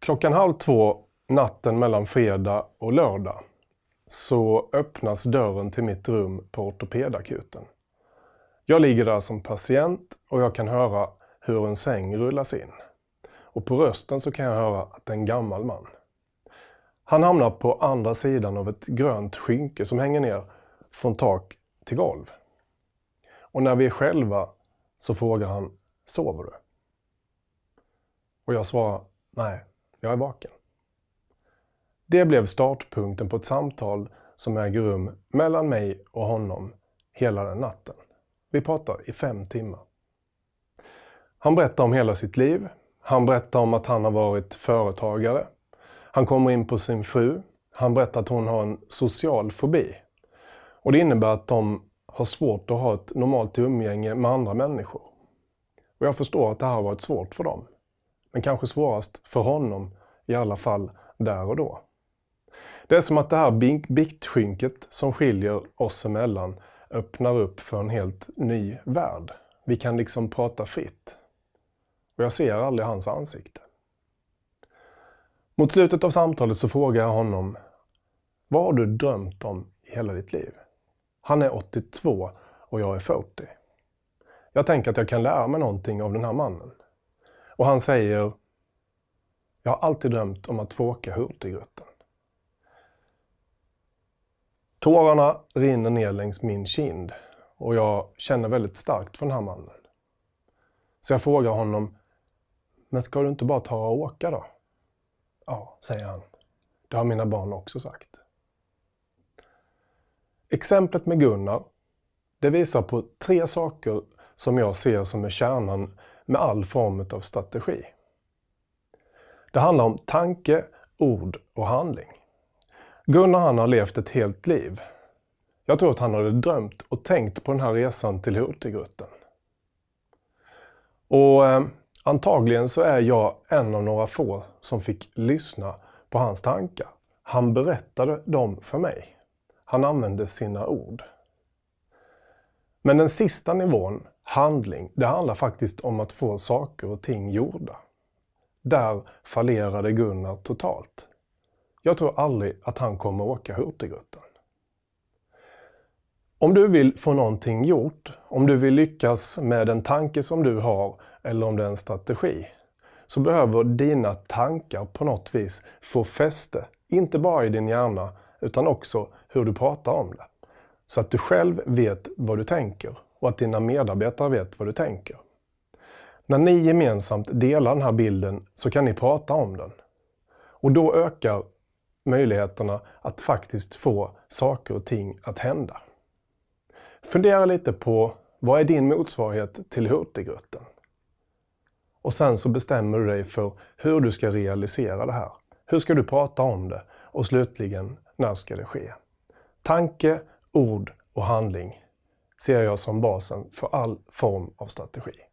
Klockan halv två natten mellan fredag och lördag så öppnas dörren till mitt rum på ortopedakuten. Jag ligger där som patient och jag kan höra hur en säng rullas in. Och på rösten så kan jag höra att det är en gammal man. Han hamnar på andra sidan av ett grönt skynke som hänger ner från tak till golv. Och när vi är själva så frågar han ”Sover du?” Och jag svarar ”Nej, jag är vaken. Det blev startpunkten på ett samtal som äger rum mellan mig och honom hela den natten. Vi pratar i fem timmar. Han berättar om hela sitt liv. Han berättar om att han har varit företagare. Han kommer in på sin fru. Han berättar att hon har en social fobi. Och det innebär att de har svårt att ha ett normalt umgänge med andra människor. Och jag förstår att det här har varit svårt för dem men kanske svårast för honom i alla fall där och då. Det är som att det här biktskynket som skiljer oss emellan öppnar upp för en helt ny värld. Vi kan liksom prata fritt. Och jag ser aldrig hans ansikte. Mot slutet av samtalet så frågar jag honom Vad har du drömt om i hela ditt liv? Han är 82 och jag är 40. Jag tänker att jag kan lära mig någonting av den här mannen. Och han säger Jag har alltid drömt om att få åka Hurtigruten. Tårarna rinner ner längs min kind och jag känner väldigt starkt för den här mannen. Så jag frågar honom, men ska du inte bara ta och åka då? Ja, säger han. Det har mina barn också sagt. Exemplet med Gunnar, det visar på tre saker som jag ser som är kärnan med all form av strategi. Det handlar om tanke, ord och handling. Gunnar han har levt ett helt liv. Jag tror att han hade drömt och tänkt på den här resan till Hurtigruten. Och eh, antagligen så är jag en av några få som fick lyssna på hans tankar. Han berättade dem för mig. Han använde sina ord. Men den sista nivån Handling, det handlar faktiskt om att få saker och ting gjorda. Där fallerade Gunnar totalt. Jag tror aldrig att han kommer åka Hurtigruten. Om du vill få någonting gjort, om du vill lyckas med en tanke som du har eller om det är en strategi, så behöver dina tankar på något vis få fäste, inte bara i din hjärna utan också hur du pratar om det. Så att du själv vet vad du tänker och att dina medarbetare vet vad du tänker. När ni gemensamt delar den här bilden så kan ni prata om den. Och då ökar möjligheterna att faktiskt få saker och ting att hända. Fundera lite på vad är din motsvarighet till Hurtigruten? Och sen så bestämmer du dig för hur du ska realisera det här. Hur ska du prata om det? Och slutligen, när ska det ske? Tanke, ord och handling ser jag som basen för all form av strategi.